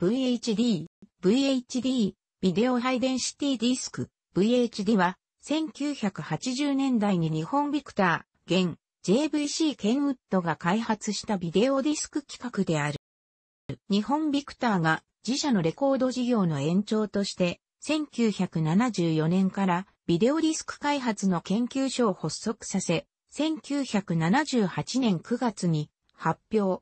VHD、VHD、ビデオハイデンシティディスク、VHD は、1980年代に日本ビクター、現、JVC ケンウッドが開発したビデオディスク企画である。日本ビクターが自社のレコード事業の延長として、1974年からビデオディスク開発の研究所を発足させ、1978年9月に発表、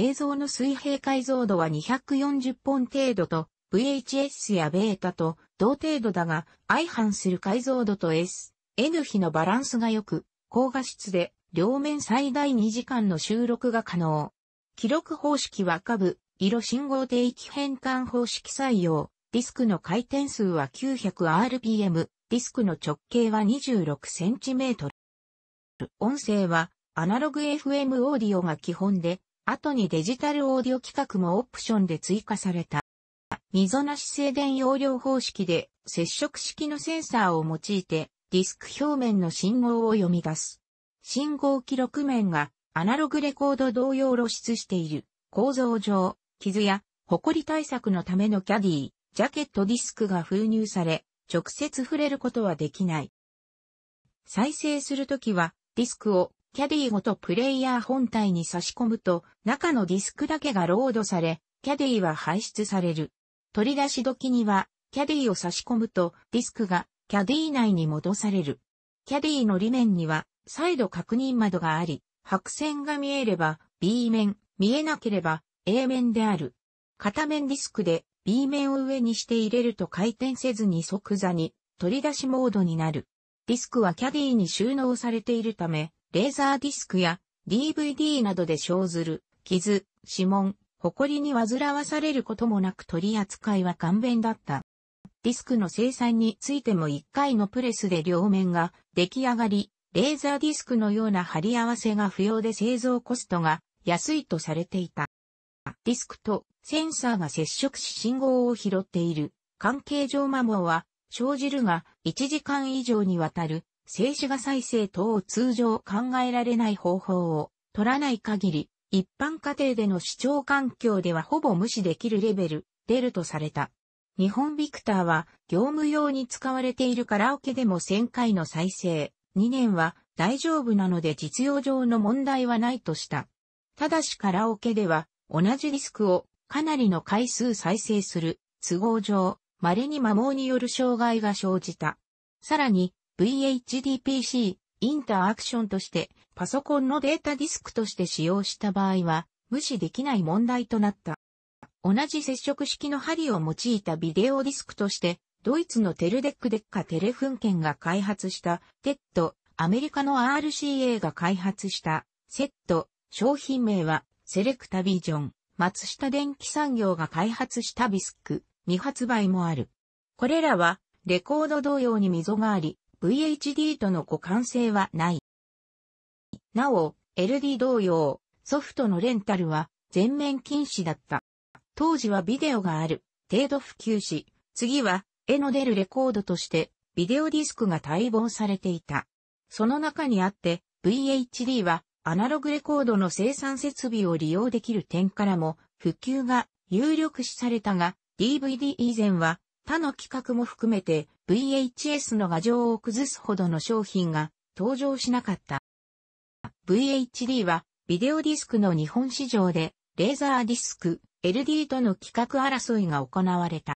映像の水平解像度は240本程度と、VHS やベータと同程度だが、相反する解像度と S、N 比のバランスが良く、高画質で両面最大2時間の収録が可能。記録方式は下部、色信号定域変換方式採用。ディスクの回転数は 900rpm。ディスクの直径は 26cm。音声はアナログ FM オーディオが基本で、後にデジタルオーディオ規格もオプションで追加された。溝なし静電容量方式で接触式のセンサーを用いてディスク表面の信号を読み出す。信号記録面がアナログレコード同様露出している構造上、傷やリ対策のためのキャディ、ジャケットディスクが封入され、直接触れることはできない。再生するときはディスクをキャディごとプレイヤー本体に差し込むと、中のディスクだけがロードされ、キャディは排出される。取り出し時には、キャディを差し込むと、ディスクがキャディ内に戻される。キャディの裏面には、再度確認窓があり、白線が見えれば B 面、見えなければ A 面である。片面ディスクで B 面を上にして入れると回転せずに即座に取り出しモードになる。ディスクはキャディに収納されているため、レーザーディスクや DVD などで生ずる傷、指紋、埃に煩わされることもなく取り扱いは簡便だった。ディスクの生産についても1回のプレスで両面が出来上がり、レーザーディスクのような貼り合わせが不要で製造コストが安いとされていた。ディスクとセンサーが接触し信号を拾っている関係上摩耗は生じるが1時間以上にわたる静止画再生等を通常考えられない方法を取らない限り、一般家庭での視聴環境ではほぼ無視できるレベル、出るとされた。日本ビクターは業務用に使われているカラオケでも1000回の再生、2年は大丈夫なので実用上の問題はないとした。ただしカラオケでは同じディスクをかなりの回数再生する都合上、稀に摩耗による障害が生じた。さらに VHDPC インターアクションとしてパソコンのデータディスクとして使用した場合は無視できない問題となった。同じ接触式の針を用いたビデオディスクとしてドイツのテルデックデッカテレフン県が開発したテッド、アメリカの RCA が開発したセット、商品名はセレクタビジョン、松下電機産業が開発したビスク、未発売もある。これらはレコード同様に溝があり、VHD との互換性はない。なお、LD 同様、ソフトのレンタルは全面禁止だった。当時はビデオがある程度普及し、次は絵の出るレコードとしてビデオディスクが待望されていた。その中にあって VHD はアナログレコードの生産設備を利用できる点からも普及が有力視されたが DVD 以前は他の企画も含めて VHS の画像を崩すほどの商品が登場しなかった。VHD はビデオディスクの日本市場でレーザーディスク LD との企画争いが行われた。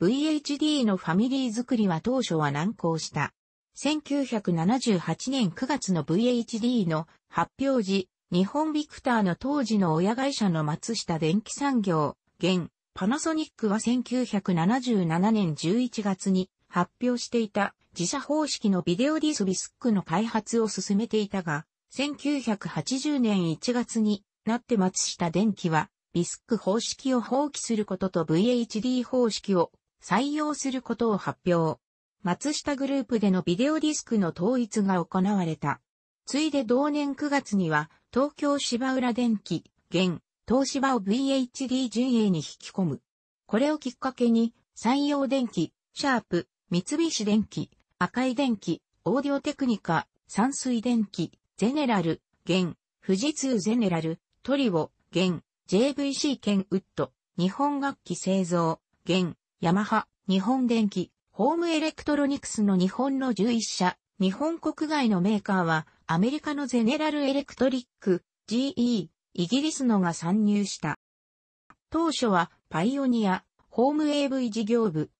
VHD のファミリー作りは当初は難航した。1978年9月の VHD の発表時、日本ビクターの当時の親会社の松下電機産業、現パナソニックは1977年11月に発表していた自社方式のビデオディスビスックの開発を進めていたが、1980年1月になって松下電機はビスック方式を放棄することと VHD 方式を採用することを発表。松下グループでのビデオディスクの統一が行われた。ついで同年9月には東京芝浦電機、現東芝を VHD 陣営に引き込む。これをきっかけに、山陽電機、シャープ、三菱電機、赤い電機、オーディオテクニカ、山水電機、ゼネラル、現、富士通ゼネラル、トリオ、現、JVC 兼ウッド、日本楽器製造、現、ヤマハ、日本電機、ホームエレクトロニクスの日本の11社、日本国外のメーカーは、アメリカのゼネラルエレクトリック、GE、イギリスのが参入した。当初はパイオニア、ホーム AV 事業部、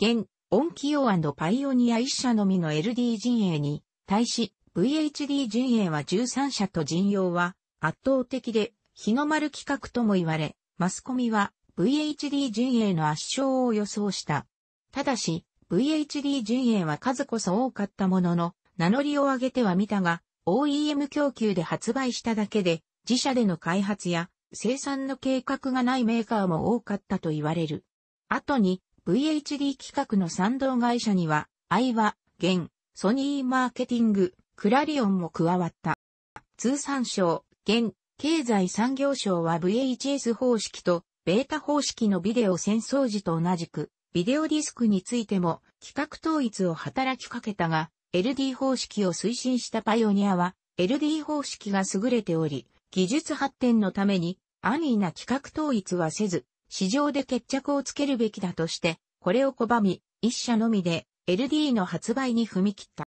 現、オンキオパイオニア1社のみの LD 陣営に、対し、VHD 陣営は13社と陣容は圧倒的で、日の丸企画とも言われ、マスコミは VHD 陣営の圧勝を予想した。ただし、VHD 陣営は数こそ多かったものの、名乗りを上げてはみたが、OEM 供給で発売しただけで、自社での開発や生産の計画がないメーカーも多かったと言われる。後に VHD 企画の賛同会社には、アイワ、ゲン、ソニーマーケティング、クラリオンも加わった。通産省、現、経済産業省は VHS 方式とベータ方式のビデオ戦争時と同じく、ビデオディスクについても企画統一を働きかけたが、LD 方式を推進したパイオニアは、LD 方式が優れており、技術発展のために安易な企画統一はせず、市場で決着をつけるべきだとして、これを拒み、一社のみで LD の発売に踏み切った。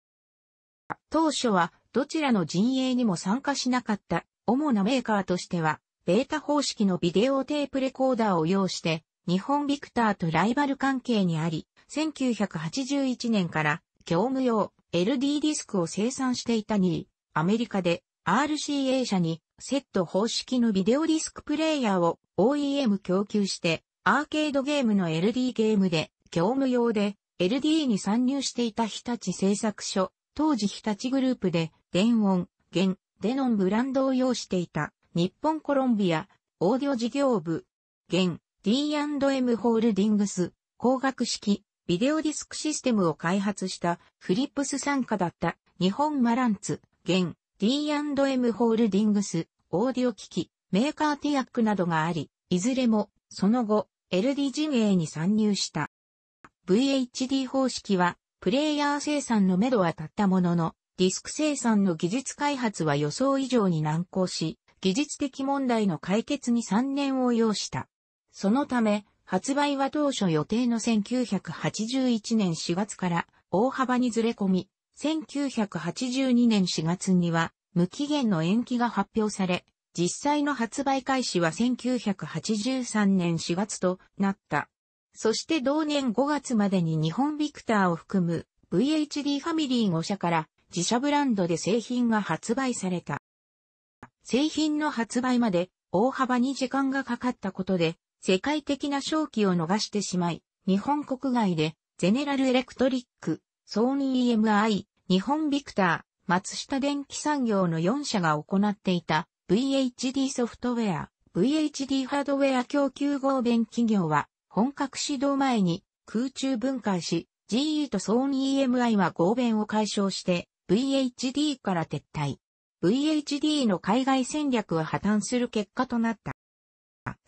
当初はどちらの陣営にも参加しなかった主なメーカーとしては、ベータ方式のビデオテープレコーダーを用して、日本ビクターとライバル関係にあり、1981年から業務用 LD ディスクを生産していた2位、アメリカで RCA 社にセット方式のビデオディスクプレイヤーを OEM 供給して、アーケードゲームの LD ゲームで、業務用で LD に参入していた日立製作所、当時日立グループで、電音、弦、デノンブランドを要していた、日本コロンビア、オーディオ事業部、現 D&M ホールディングス、光学式、ビデオディスクシステムを開発した、フリップス参加だった、日本マランツ、現 D&M ホールディングス、オーディオ機器、メーカーティアックなどがあり、いずれも、その後、LD 陣営に参入した。VHD 方式は、プレイヤー生産のめどは立ったものの、ディスク生産の技術開発は予想以上に難航し、技術的問題の解決に3年を要した。そのため、発売は当初予定の1981年4月から大幅にずれ込み、1982年4月には無期限の延期が発表され、実際の発売開始は1983年4月となった。そして同年5月までに日本ビクターを含む VHD ファミリー5社から自社ブランドで製品が発売された。製品の発売まで大幅に時間がかかったことで世界的な正機を逃してしまい、日本国外でゼネラルエレクトリック、ソーニー EMI、日本ビクター、松下電機産業の4社が行っていた VHD ソフトウェア、VHD ハードウェア供給合弁企業は本格始動前に空中分解し GE とソーニー EMI は合弁を解消して VHD から撤退。VHD の海外戦略は破綻する結果となった。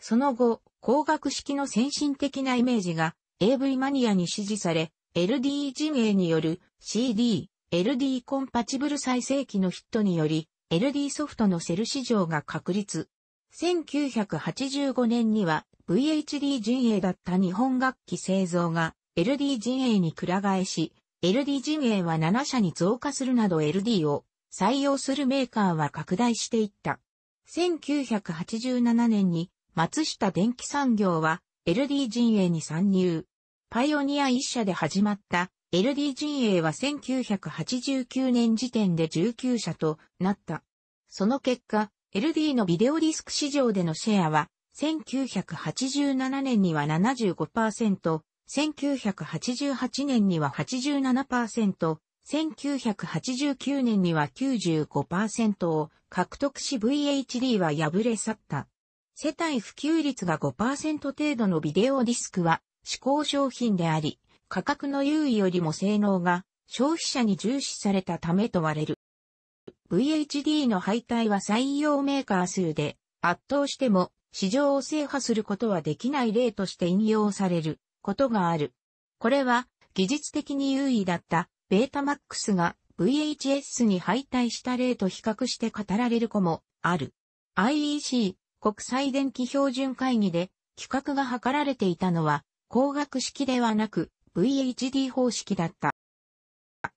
その後、光学式の先進的なイメージが AV マニアに支持され、LD 陣営による CD、LD コンパチブル再生機のヒットにより、LD ソフトのセル市場が確立。1985年には VHD 陣営だった日本楽器製造が LD 陣営に倶替えし、LD 陣営は7社に増加するなど LD を採用するメーカーは拡大していった。1987年に松下電気産業は LD 陣営に参入。パイオニア1社で始まった LD 陣営は1989年時点で19社となった。その結果、LD のビデオディスク市場でのシェアは、1987年には75%、1988年には87%、1989年には95%を獲得し VHD は破れ去った。世帯普及率が5%程度のビデオディスクは、試行商品であり、価格の優位よりも性能が消費者に重視されたためと割れる。VHD の敗退は採用メーカー数で圧倒しても市場を制覇することはできない例として引用されることがある。これは技術的に優位だったベータマックスが VHS に敗退した例と比較して語られる子もある。IEC 国際電気標準会議で規格が図られていたのは光学式ではなく VHD 方式だった。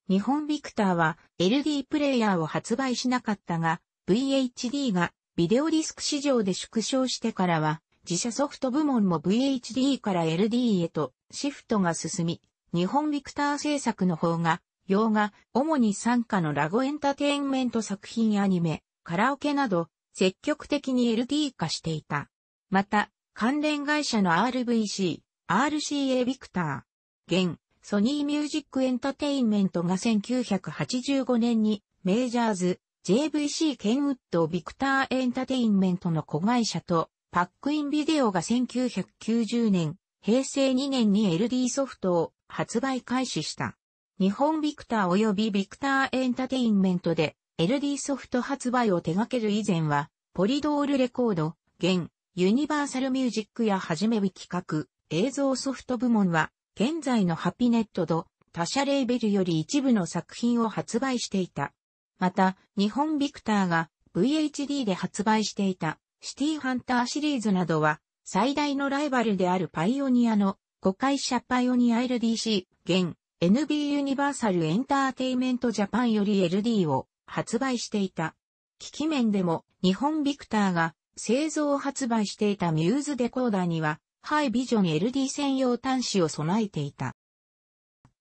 日本ビクターは LD プレイヤーを発売しなかったが、VHD がビデオディスク市場で縮小してからは、自社ソフト部門も VHD から LD へとシフトが進み、日本ビクター制作の方が、洋画、主に参加のラゴエンタテインメント作品アニメ、カラオケなど、積極的に LD 化していた。また、関連会社の RVC、RCA ビクター、現、ソニーミュージックエンタテインメントが1985年に、メージャーズ、JVC ケンウッドビクターエンタテインメントの子会社と、パックインビデオが1990年、平成2年に LD ソフトを発売開始した。日本ビクター及びビクターエンタテインメントで LD ソフト発売を手掛ける以前は、ポリドールレコード、現、ユニバーサルミュージックやはじめび企画、映像ソフト部門は、現在のハピネットと他社レーベルより一部の作品を発売していた。また、日本ビクターが VHD で発売していたシティハンターシリーズなどは最大のライバルであるパイオニアの誤解者パイオニア LDC 現 NB ユニバーサルエンターテイメントジャパンより LD を発売していた。機器面でも日本ビクターが製造発売していたミューズデコーダーにはハイビジョン LD 専用端子を備えていた。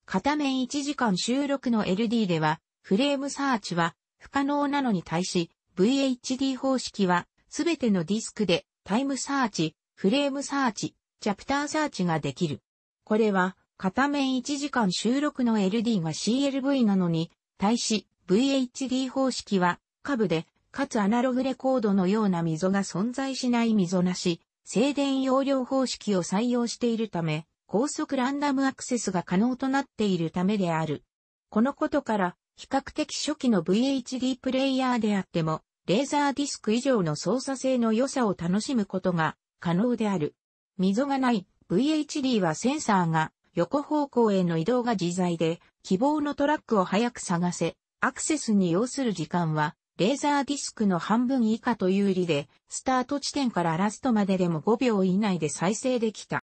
片面1時間収録の LD では、フレームサーチは不可能なのに対し、VHD 方式はすべてのディスクでタイムサーチ、フレームサーチ、チャプターサーチができる。これは、片面1時間収録の LD が CLV なのに、対し VHD 方式は下部で、かつアナログレコードのような溝が存在しない溝なし、静電容量方式を採用しているため、高速ランダムアクセスが可能となっているためである。このことから、比較的初期の VHD プレイヤーであっても、レーザーディスク以上の操作性の良さを楽しむことが可能である。溝がない VHD はセンサーが横方向への移動が自在で、希望のトラックを早く探せ、アクセスに要する時間はレーザーディスクの半分以下という理で、スタート地点からラストまででも5秒以内で再生できた。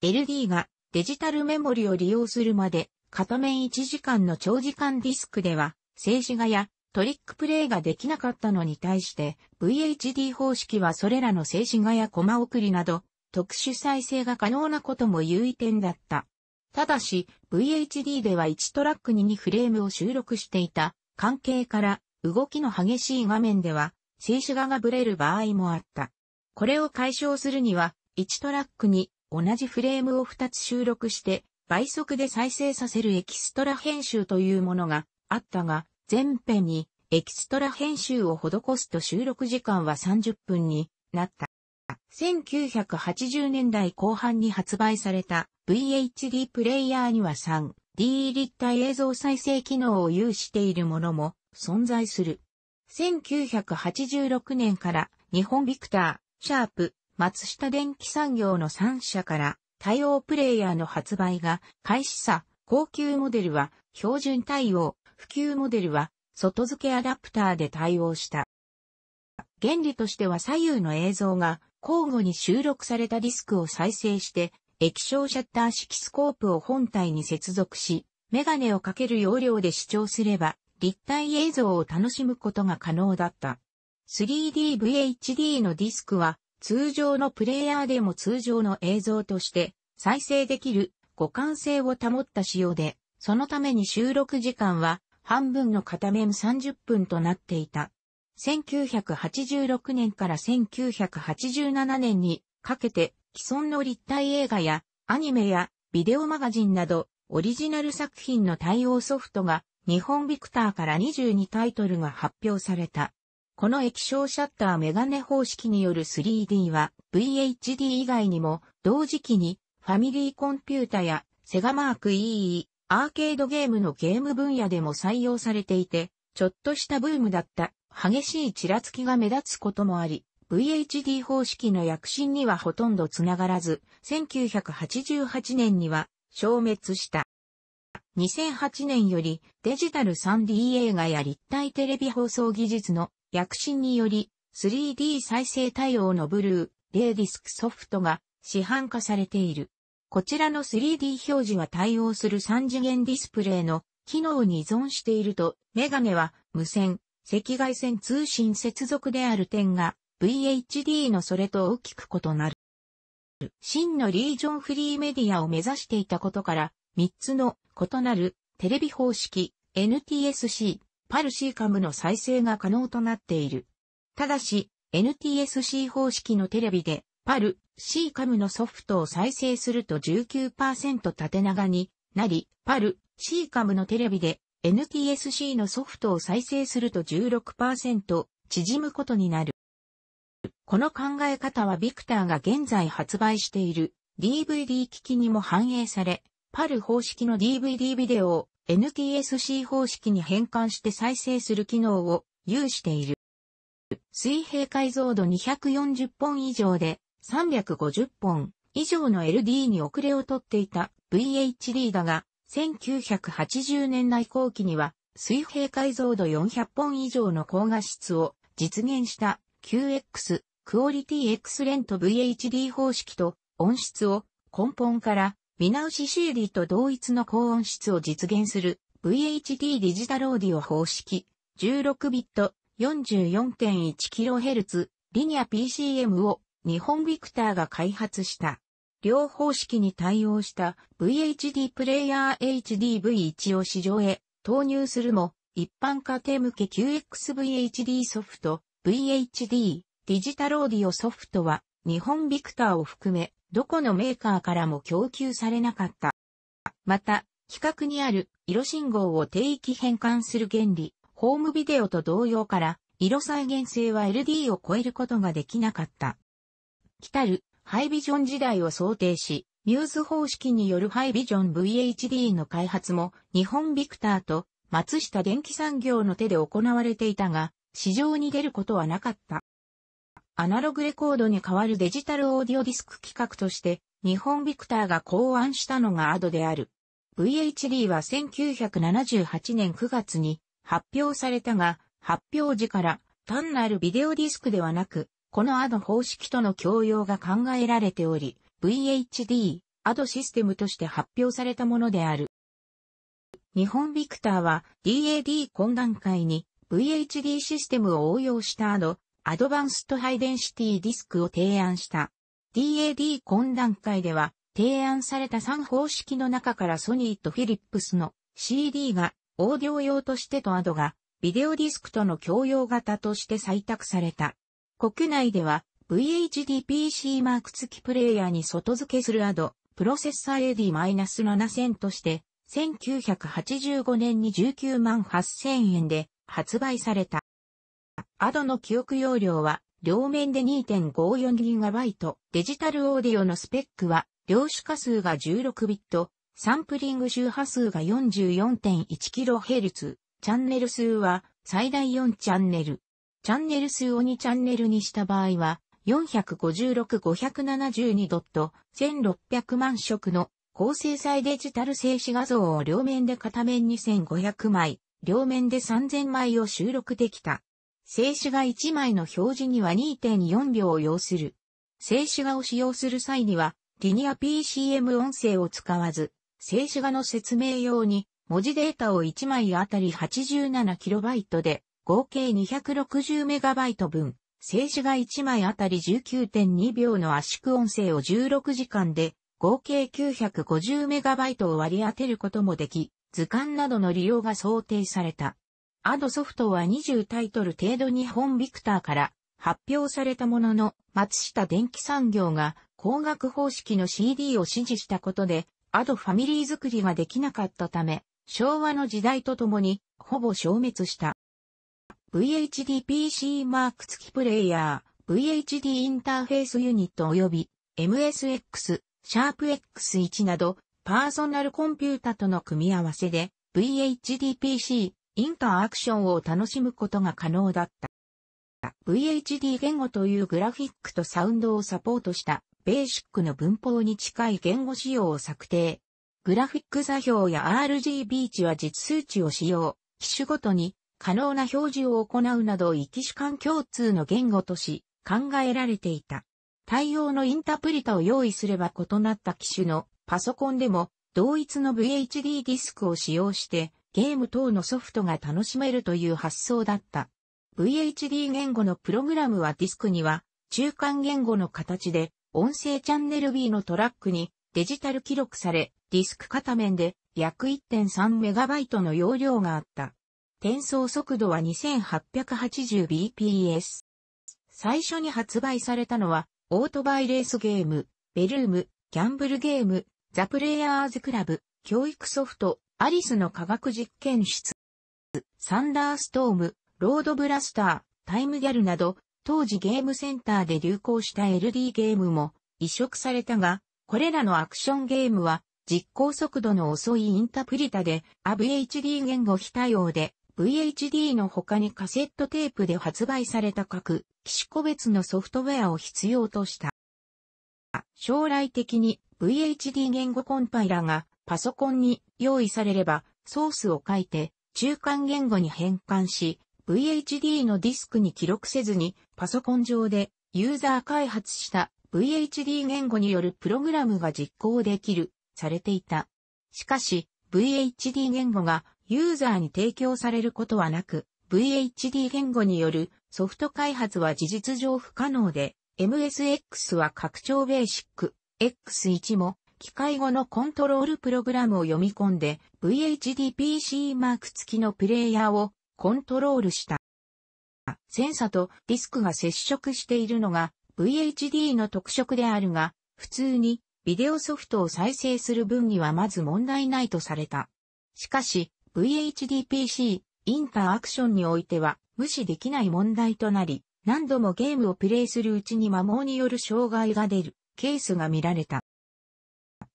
LD がデジタルメモリを利用するまで、片面1時間の長時間ディスクでは、静止画やトリックプレイができなかったのに対して、VHD 方式はそれらの静止画やコマ送りなど、特殊再生が可能なことも優位点だった。ただし、VHD では1トラックに2フレームを収録していた関係から動きの激しい画面では、静止画がブレる場合もあった。これを解消するには、1トラックに同じフレームを2つ収録して、倍速で再生させるエキストラ編集というものがあったが、全編にエキストラ編集を施すと収録時間は30分になった。1980年代後半に発売された VHD プレイヤーには 3D 立体映像再生機能を有しているものも存在する。1986年から日本ビクター、シャープ、松下電機産業の3社から対応プレイヤーの発売が開始さ、高級モデルは標準対応、普及モデルは外付けアダプターで対応した。原理としては左右の映像が交互に収録されたディスクを再生して液晶シャッター式スコープを本体に接続し、メガネをかける容量で視聴すれば立体映像を楽しむことが可能だった。3DVHD のディスクは通常のプレイヤーでも通常の映像として再生できる互換性を保った仕様で、そのために収録時間は半分の片面30分となっていた。1986年から1987年にかけて既存の立体映画やアニメやビデオマガジンなどオリジナル作品の対応ソフトが日本ビクターから22タイトルが発表された。この液晶シャッターメガネ方式による 3D は VHD 以外にも同時期にファミリーコンピュータやセガマーク EE アーケードゲームのゲーム分野でも採用されていてちょっとしたブームだった激しいちらつきが目立つこともあり VHD 方式の躍進にはほとんどつながらず1988年には消滅した。2008年よりデジタル 3D 映画や立体テレビ放送技術の躍進により 3D 再生対応のブルー、レーディスクソフトが市販化されている。こちらの 3D 表示は対応する3次元ディスプレイの機能に依存していると、メガネは無線、赤外線通信接続である点が VHD のそれと大きく異なる。真のリージョンフリーメディアを目指していたことから、3つの異なるテレビ方式 NTSC パルシーカムの再生が可能となっている。ただし NTSC 方式のテレビでパルシーカムのソフトを再生すると19%縦長になり、パルシーカムのテレビで NTSC のソフトを再生すると16%縮むことになる。この考え方はビクターが現在発売している DVD 機器にも反映され、パル方式の DVD ビデオを NTSC 方式に変換して再生する機能を有している。水平解像度240本以上で350本以上の LD に遅れをとっていた VHD だが、1980年代後期には水平解像度400本以上の高画質を実現した QX クオリティエクスレント VHD 方式と音質を根本から見直し CD と同一の高音質を実現する VHD デジタルオーディオ方式 16bit 44.1kHz リニア PCM を日本ビクターが開発した。両方式に対応した VHD プレイヤー HDV1 を市場へ投入するも一般家庭向け QXVHD ソフト VHD デジタルオーディオソフトは日本ビクターを含めどこのメーカーからも供給されなかった。また、規格にある色信号を定域変換する原理、ホームビデオと同様から、色再現性は LD を超えることができなかった。来たるハイビジョン時代を想定し、ミューズ方式によるハイビジョン VHD の開発も日本ビクターと松下電機産業の手で行われていたが、市場に出ることはなかった。アナログレコードに代わるデジタルオーディオディスク規格として、日本ビクターが考案したのが a d である。VHD は1978年9月に発表されたが、発表時から単なるビデオディスクではなく、この a d 方式との共用が考えられており、VHD、a d システムとして発表されたものである。日本ビクターは DAD 懇談会に VHD システムを応用した a d アドバンストハイデンシティディスクを提案した。DAD 懇談会では、提案された3方式の中からソニーとフィリップスの CD がオーディオ用としてとアドがビデオディスクとの共用型として採択された。国内では VHDPC マーク付きプレイヤーに外付けするアド、プロセッサー AD-7000 として、1985年に19万8000円で発売された。アドの記憶容量は両面で 2.54GB、デジタルオーディオのスペックは、量子化数が 16bit、サンプリング周波数が 44.1kHz、チャンネル数は最大4チャンネル。チャンネル数を2チャンネルにした場合は、456-572.1600万色の高精細デジタル静止画像を両面で片面2500枚、両面で3000枚を収録できた。静止画1枚の表示には2.4秒を要する。静止画を使用する際には、リニア PCM 音声を使わず、静止画の説明用に、文字データを1枚あたり 87KB で、合計 260MB 分、静止画1枚あたり19.2秒の圧縮音声を16時間で、合計 950MB を割り当てることもでき、図鑑などの利用が想定された。アドソフトは20タイトル程度日本ビクターから発表されたものの、松下電機産業が工学方式の CD を支持したことで、アドファミリー作りができなかったため、昭和の時代とともに、ほぼ消滅した。VHDPC マーク付きプレイヤー、VHD インターフェースユニット及び MSX、シャープ X1 など、パーソナルコンピュータとの組み合わせで、VHDPC インターアクションを楽しむことが可能だった。VHD 言語というグラフィックとサウンドをサポートしたベーシックの文法に近い言語仕様を策定。グラフィック座標や RGB 値は実数値を使用、機種ごとに可能な表示を行うなど異機種間共通の言語とし考えられていた。対応のインタプリタを用意すれば異なった機種のパソコンでも同一の VHD ディスクを使用してゲーム等のソフトが楽しめるという発想だった。VHD 言語のプログラムはディスクには中間言語の形で音声チャンネル B のトラックにデジタル記録され、ディスク片面で約 1.3MB の容量があった。転送速度は 2880bps。最初に発売されたのは、オートバイレースゲーム、ベルーム、ギャンブルゲーム、ザ・プレイヤーズクラブ、教育ソフト、アリスの科学実験室、サンダーストーム、ロードブラスター、タイムギャルなど、当時ゲームセンターで流行した LD ゲームも移植されたが、これらのアクションゲームは実行速度の遅いインタプリタで、a VHD 言語非対応で、VHD の他にカセットテープで発売された各機種個別のソフトウェアを必要とした。将来的に VHD 言語コンパイラがパソコンに用意されればソースを書いて中間言語に変換し VHD のディスクに記録せずにパソコン上でユーザー開発した VHD 言語によるプログラムが実行できる、されていた。しかし VHD 言語がユーザーに提供されることはなく VHD 言語によるソフト開発は事実上不可能で MSX は拡張ベーシック X1 も機械語のコントロールプログラムを読み込んで VHDPC マーク付きのプレイヤーをコントロールした。センサとディスクが接触しているのが VHD の特色であるが、普通にビデオソフトを再生する分にはまず問題ないとされた。しかし、VHDPC、インタアクションにおいては無視できない問題となり、何度もゲームをプレイするうちに摩耗による障害が出るケースが見られた。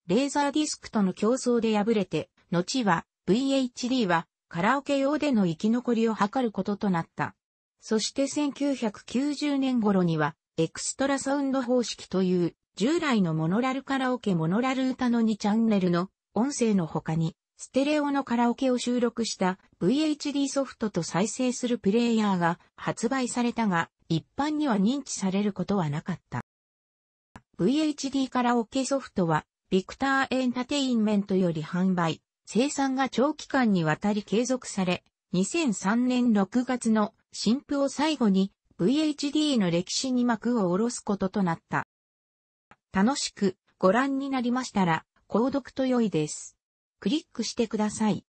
レーザーディスクとの競争で敗れて、後は VHD はカラオケ用での生き残りを図ることとなった。そして1990年頃にはエクストラサウンド方式という従来のモノラルカラオケモノラル歌の2チャンネルの音声の他にステレオのカラオケを収録した VHD ソフトと再生するプレイヤーが発売されたが一般には認知されることはなかった。VHD カラオケソフトはビクターエンタテインメントより販売、生産が長期間にわたり継続され、2003年6月の新譜を最後に VHD の歴史に幕を下ろすこととなった。楽しくご覧になりましたら、購読と良いです。クリックしてください。